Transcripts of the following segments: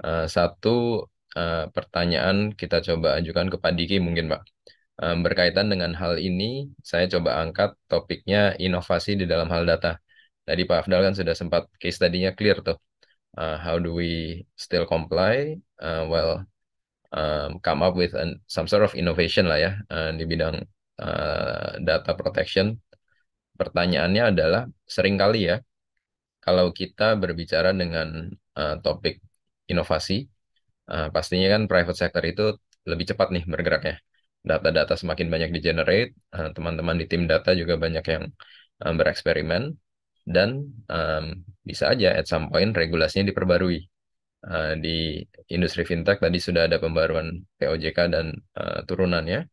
Uh, satu uh, pertanyaan kita coba ajukan ke Pak Diki mungkin Pak. Uh, berkaitan dengan hal ini, saya coba angkat topiknya inovasi di dalam hal data. Tadi Pak Afdal kan sudah sempat case tadinya clear tuh. Uh, how do we still comply? Uh, well, um, come up with an, some sort of innovation lah ya uh, di bidang uh, data protection. Pertanyaannya adalah seringkali ya, kalau kita berbicara dengan uh, topik inovasi, uh, pastinya kan private sector itu lebih cepat nih bergeraknya. Data-data semakin banyak di-generate, uh, teman-teman di tim data juga banyak yang um, bereksperimen, dan um, bisa aja at some point regulasinya diperbarui. Uh, di industri fintech tadi sudah ada pembaruan POJK dan uh, turunannya.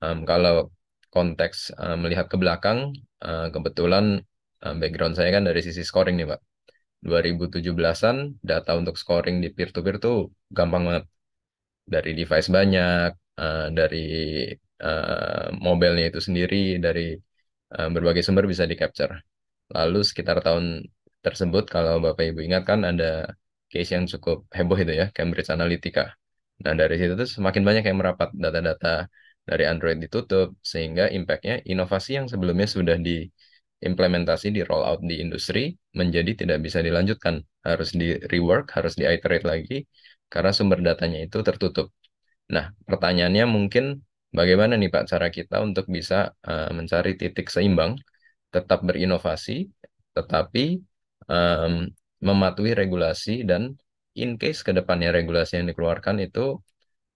Um, kalau konteks uh, melihat ke belakang, uh, kebetulan uh, background saya kan dari sisi scoring nih, Pak. 2017-an data untuk scoring di peer-to-peer tuh gampang banget. Dari device banyak, uh, dari uh, mobilnya itu sendiri, dari uh, berbagai sumber bisa di-capture. Lalu sekitar tahun tersebut, kalau Bapak-Ibu ingat kan ada case yang cukup heboh itu ya, Cambridge Analytica. Nah dari situ tuh semakin banyak yang merapat data-data dari Android ditutup, sehingga impactnya inovasi yang sebelumnya sudah di implementasi di roll out di industri menjadi tidak bisa dilanjutkan. Harus di rework, harus di iterate lagi karena sumber datanya itu tertutup. Nah, pertanyaannya mungkin bagaimana nih Pak cara kita untuk bisa uh, mencari titik seimbang, tetap berinovasi, tetapi um, mematuhi regulasi dan in case kedepannya regulasi yang dikeluarkan itu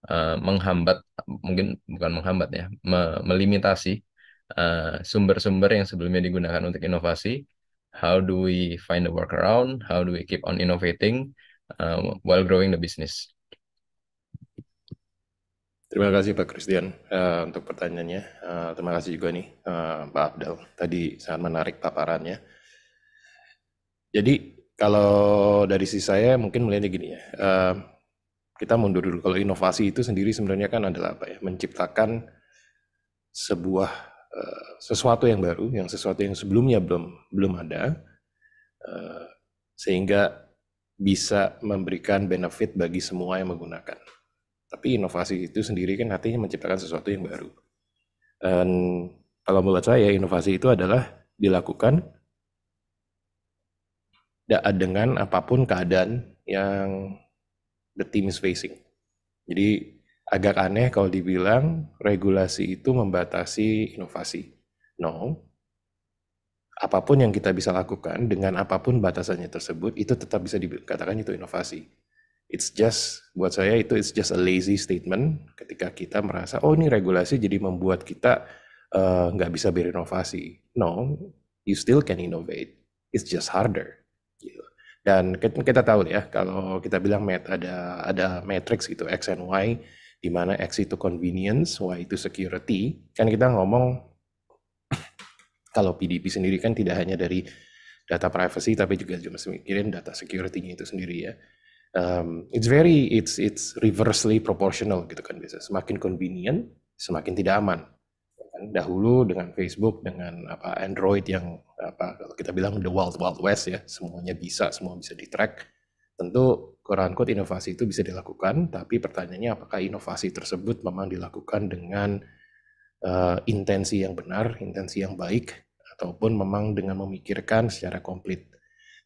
uh, menghambat, mungkin bukan menghambat ya, me melimitasi Eh, sumber-sumber uh, yang sebelumnya digunakan untuk inovasi. How do we find a workaround? How do we keep on innovating uh, while growing the business? Terima kasih Pak Christian uh, untuk pertanyaannya. Uh, terima kasih juga nih uh, Pak Abdal. Tadi sangat menarik paparannya. Jadi kalau dari sisi saya mungkin melihatnya gini ya. Uh, kita mundur dulu. Kalau inovasi itu sendiri sebenarnya kan adalah apa ya? Menciptakan sebuah Eh, sesuatu yang baru, yang sesuatu yang sebelumnya belum belum ada, eh, sehingga bisa memberikan benefit bagi semua yang menggunakan. Tapi inovasi itu sendiri kan artinya menciptakan sesuatu yang baru. Dan kalau menurut saya inovasi itu adalah dilakukan dengan apapun keadaan yang the team is facing. Jadi agak aneh kalau dibilang regulasi itu membatasi inovasi. No. Apapun yang kita bisa lakukan dengan apapun batasannya tersebut itu tetap bisa dikatakan itu inovasi. It's just buat saya itu it's just a lazy statement ketika kita merasa oh ini regulasi jadi membuat kita eh, nggak uh, bisa berinovasi. No, you still can innovate. It's just harder. Gitu. Dan kita tahu ya kalau kita bilang met ada ada matrix gitu x and y di mana X itu convenience, Y itu security. Kan kita ngomong kalau PDP sendiri kan tidak hanya dari data privacy tapi juga cuma mikirin data security-nya itu sendiri ya. Um, it's very it's it's reversely proportional gitu kan biasa. Semakin convenient, semakin tidak aman. Ya kan? Dahulu dengan Facebook, dengan apa Android yang apa kalau kita bilang the wild wild west ya, semuanya bisa, semua bisa di track. Tentu quote inovasi itu bisa dilakukan, tapi pertanyaannya apakah inovasi tersebut memang dilakukan dengan uh, intensi yang benar, intensi yang baik, ataupun memang dengan memikirkan secara komplit.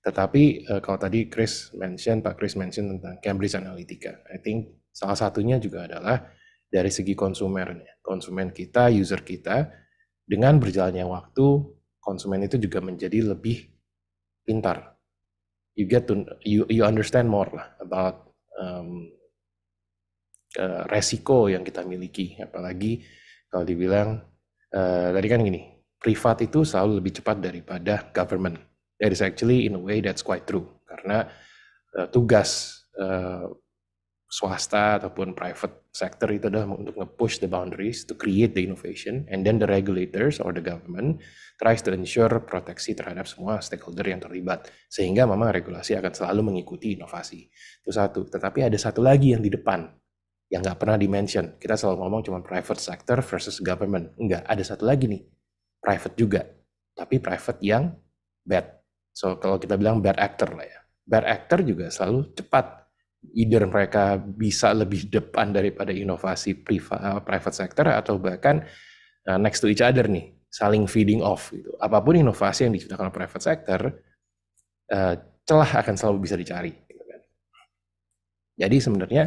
Tetapi uh, kalau tadi Chris mention, Pak Chris mention tentang Cambridge Analytica, I think salah satunya juga adalah dari segi konsumernya, konsumen kita, user kita, dengan berjalannya waktu, konsumen itu juga menjadi lebih pintar, you get to you you understand more lah about um, uh, resiko yang kita miliki apalagi kalau dibilang uh, tadi kan gini privat itu selalu lebih cepat daripada government that is actually in a way that's quite true karena uh, tugas uh, swasta ataupun private sector itu adalah untuk nge-push the boundaries to create the innovation and then the regulators or the government tries to ensure proteksi terhadap semua stakeholder yang terlibat sehingga memang regulasi akan selalu mengikuti inovasi itu satu tetapi ada satu lagi yang di depan yang nggak pernah dimention kita selalu ngomong cuma private sector versus government enggak ada satu lagi nih private juga tapi private yang bad so kalau kita bilang bad actor lah ya bad actor juga selalu cepat either mereka bisa lebih depan daripada inovasi priva, eh, private sector atau bahkan uh, next to each other nih, saling feeding off gitu. Apapun inovasi yang diciptakan oleh private sector, uh, celah akan selalu bisa dicari. Gitu kan. Jadi sebenarnya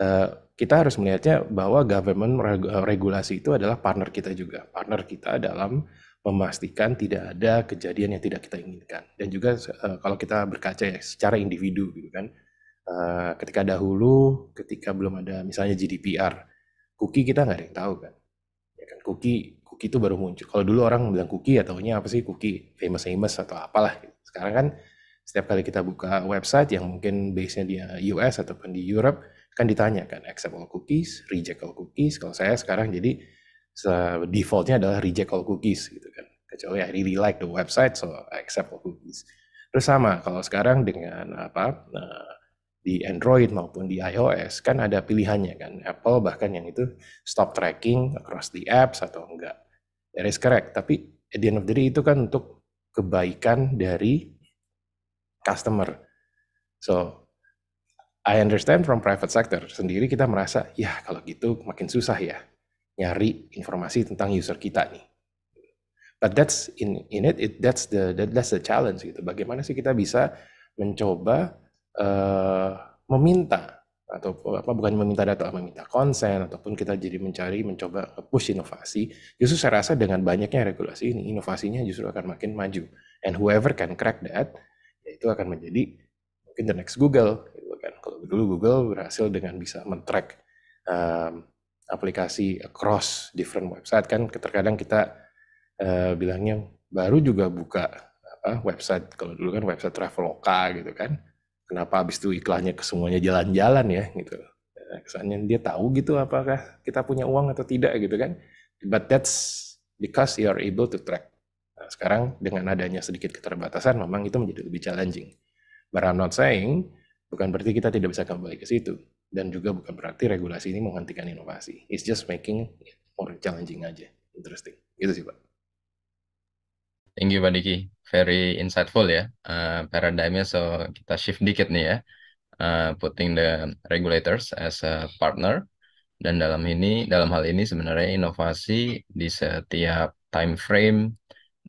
uh, kita harus melihatnya bahwa government regulasi itu adalah partner kita juga, partner kita dalam memastikan tidak ada kejadian yang tidak kita inginkan. Dan juga kalau kita berkaca ya secara individu gitu kan, Eh, ketika dahulu ketika belum ada misalnya GDPR cookie kita nggak ada yang tahu kan ya kan cookie cookie itu baru muncul kalau dulu orang bilang cookie ya tahunya apa sih cookie famous famous atau apalah gitu. sekarang kan setiap kali kita buka website yang mungkin base-nya di US ataupun di Europe kan ditanya kan accept all cookies, reject all cookies. Kalau saya sekarang jadi defaultnya adalah reject all cookies gitu kan. Kecuali I really like the website so I accept all cookies. Terus sama kalau sekarang dengan apa nah, di Android maupun di iOS kan ada pilihannya kan. Apple bahkan yang itu stop tracking across the apps atau enggak. That is correct. Tapi at the end of the day itu kan untuk kebaikan dari customer. So I understand from private sector sendiri kita merasa ya kalau gitu makin susah ya nyari informasi tentang user kita nih. But that's in in it, it that's the that's the challenge gitu. Bagaimana sih kita bisa mencoba uh, meminta atau apa bukan meminta data ah, meminta konsen ataupun kita jadi mencari mencoba push inovasi justru saya rasa dengan banyaknya regulasi ini inovasinya justru akan makin maju and whoever can crack that ya itu akan menjadi mungkin the next Google gitu kan kalau dulu Google berhasil dengan bisa men-track um, aplikasi across different website kan terkadang kita uh, bilangnya baru juga buka apa, website kalau dulu kan website Traveloka gitu kan kenapa abis itu iklannya ke semuanya jalan-jalan ya gitu ya, kesannya dia tahu gitu apakah kita punya uang atau tidak gitu kan but that's because you are able to track nah, sekarang dengan adanya sedikit keterbatasan memang itu menjadi lebih challenging but I'm not saying bukan berarti kita tidak bisa kembali ke situ dan juga bukan berarti regulasi ini menghentikan inovasi it's just making it more challenging aja interesting Itu sih pak Thank you Pak Diki, very insightful ya uh, paradigmnya. So kita shift dikit nih ya, uh, putting the regulators as a partner. Dan dalam ini, dalam hal ini sebenarnya inovasi di setiap time frame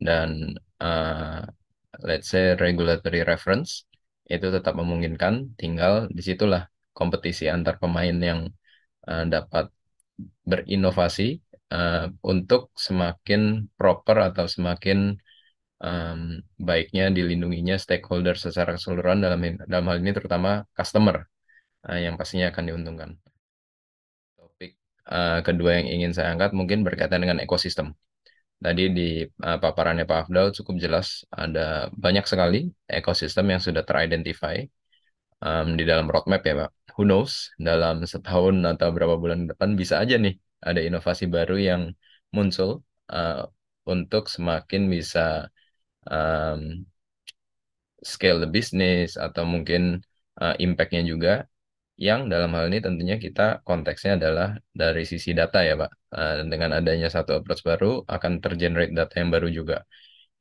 dan uh, let's say regulatory reference itu tetap memungkinkan. Tinggal disitulah kompetisi antar pemain yang uh, dapat berinovasi uh, untuk semakin proper atau semakin um, baiknya dilindunginya stakeholder secara keseluruhan dalam dalam hal ini terutama customer uh, yang pastinya akan diuntungkan. Topik uh, kedua yang ingin saya angkat mungkin berkaitan dengan ekosistem. Tadi di uh, paparannya Pak Afdal cukup jelas ada banyak sekali ekosistem yang sudah um, di dalam roadmap ya Pak. Who knows dalam setahun atau berapa bulan depan bisa aja nih ada inovasi baru yang muncul uh, untuk semakin bisa um, scale the business atau mungkin uh, eh, impact juga yang dalam hal ini tentunya kita konteksnya adalah dari sisi data ya Pak. Uh, dengan adanya satu approach baru akan tergenerate data yang baru juga.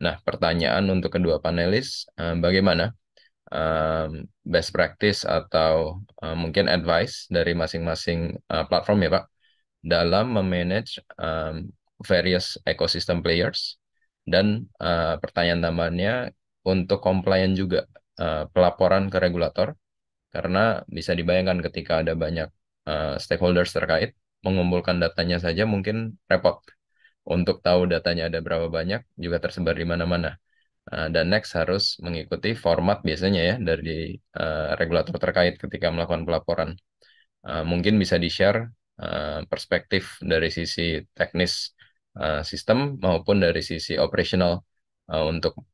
Nah pertanyaan untuk kedua panelis uh, bagaimana um, best practice atau uh, mungkin advice dari masing-masing uh, platform ya Pak dalam memanage um, various ecosystem players dan uh, pertanyaan tambahannya untuk komplain juga uh, pelaporan ke regulator karena bisa dibayangkan ketika ada banyak uh, stakeholders terkait mengumpulkan datanya saja mungkin repot untuk tahu datanya ada berapa banyak juga tersebar di mana-mana. Uh, dan next harus mengikuti format biasanya ya dari uh, regulator terkait ketika melakukan pelaporan. Uh, mungkin bisa di-share uh, perspektif dari sisi teknis Eh, sistem maupun dari sisi operasional uh, eh, untuk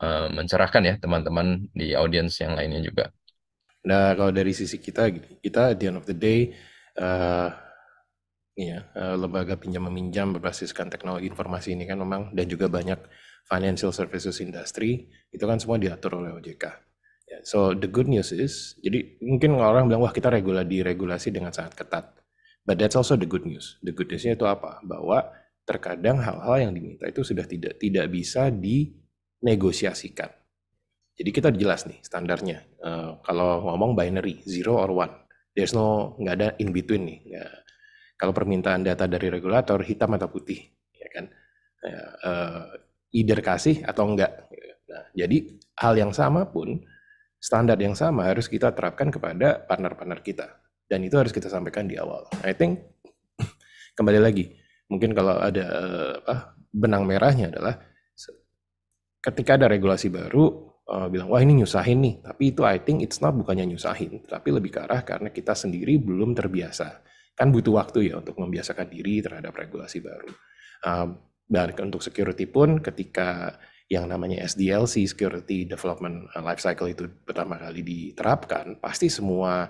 uh, mencerahkan ya teman-teman di audiens yang lainnya juga. Nah, kalau dari sisi kita, kita at the end of the day, uh, ya, uh, lembaga pinjam meminjam berbasiskan teknologi informasi ini kan memang dan juga banyak financial services industry itu kan semua diatur oleh OJK. Ya, so the good news is, jadi mungkin orang bilang wah kita regula diregulasi dengan sangat ketat. But that's also the good news. The good newsnya itu apa? Bahwa terkadang hal-hal yang diminta itu sudah tidak tidak bisa dinegosiasikan. Jadi kita jelas nih standarnya. Uh, kalau ngomong binary, zero or one, there's no nggak ada in between nih. Ya. Kalau permintaan data dari regulator hitam atau putih, ya kan? Uh, either kasih atau enggak. Nah, jadi hal yang sama pun standar yang sama harus kita terapkan kepada partner-partner kita dan itu harus kita sampaikan di awal. I think kembali lagi mungkin kalau ada apa, benang merahnya adalah ketika ada regulasi baru uh, bilang wah ini nyusahin nih, tapi itu I think it's not bukannya nyusahin, tapi lebih ke arah karena kita sendiri belum terbiasa. Kan butuh waktu ya untuk membiasakan diri terhadap regulasi baru. Uh, dan untuk security pun ketika yang namanya SDLC Security Development eh, Lifecycle itu pertama kali diterapkan, pasti semua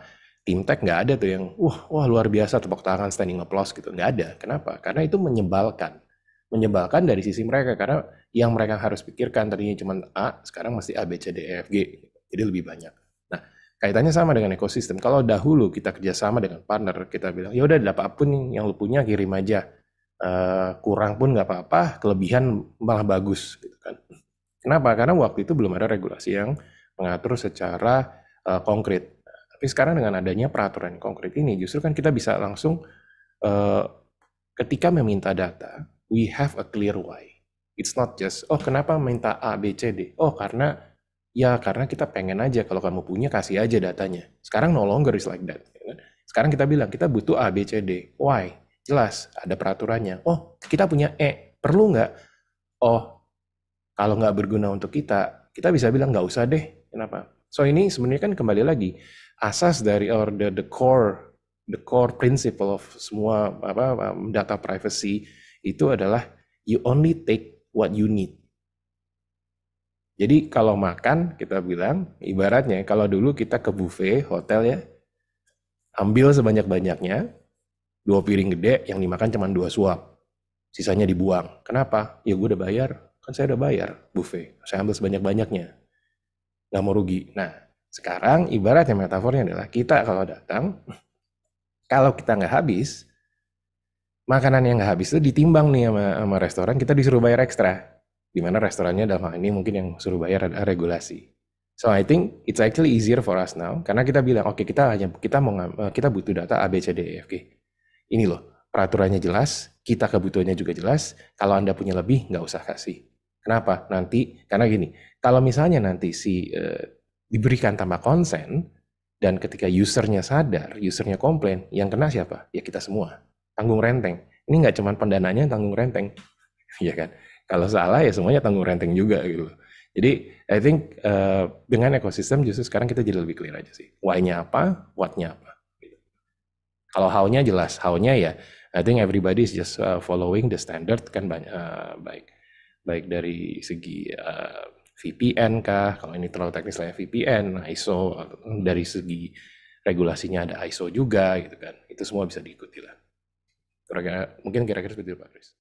tim tech nggak ada tuh yang wah wah luar biasa tepuk tangan standing applause gitu nggak ada kenapa karena itu menyebalkan menyebalkan dari sisi mereka karena yang mereka harus pikirkan tadinya cuma A sekarang mesti A B C D E F G jadi lebih banyak nah kaitannya sama dengan ekosistem kalau dahulu kita kerjasama dengan partner kita bilang ya udah apapun yang lu punya kirim aja uh, kurang pun nggak apa-apa kelebihan malah bagus gitu kan kenapa karena waktu itu belum ada regulasi yang mengatur secara uh, konkret tapi sekarang dengan adanya peraturan konkret ini, justru kan kita bisa langsung uh, ketika meminta data, we have a clear why. It's not just, oh kenapa minta A, B, C, D? Oh karena, ya karena kita pengen aja kalau kamu punya kasih aja datanya. Sekarang no longer is like that. Ya kan? Sekarang kita bilang, kita butuh A, B, C, D. Why? Jelas, ada peraturannya. Oh, kita punya E, perlu nggak? Oh, kalau nggak berguna untuk kita, kita bisa bilang nggak usah deh. Kenapa? So ini sebenarnya kan kembali lagi asas dari or the, the core the core principle of semua apa data privacy itu adalah you only take what you need. Jadi kalau makan kita bilang ibaratnya kalau dulu kita ke buffet hotel ya ambil sebanyak-banyaknya dua piring gede yang dimakan cuma dua suap sisanya dibuang. Kenapa? Ya gue udah bayar kan saya udah bayar buffet saya ambil sebanyak-banyaknya nggak mau rugi. Nah, sekarang ibaratnya metafornya adalah kita kalau datang, kalau kita nggak habis, makanan yang nggak habis itu ditimbang nih sama, sama restoran, kita disuruh bayar ekstra. Di mana restorannya dalam hal ini mungkin yang suruh bayar ada regulasi. So I think it's actually easier for us now karena kita bilang oke okay, kita hanya kita mau eh, kita butuh data A B C D E F G. Ini loh peraturannya jelas, kita kebutuhannya juga jelas. Kalau anda punya lebih nggak usah kasih. Kenapa? Nanti karena gini, kalau misalnya nanti si uh, diberikan tanpa konsen dan ketika usernya sadar, usernya komplain, yang kena siapa? Ya kita semua. Tanggung renteng. Ini nggak cuma pendananya tanggung renteng, ya kan? Kalau salah ya semuanya tanggung renteng juga gitu. Jadi I think uh, dengan ekosistem justru sekarang kita jadi lebih clear aja sih. Why-nya apa, what-nya apa. Gitu. Kalau how-nya jelas, how-nya ya I think everybody is just uh, following the standard kan banyak, uh, baik baik dari segi uh, eh, VPN kah, kalau ini terlalu teknis lah VPN, ISO, eh, dari segi regulasinya ada ISO juga gitu kan. Itu semua bisa diikuti lah. Kira-kira, mungkin kira-kira seperti itu Pak Chris.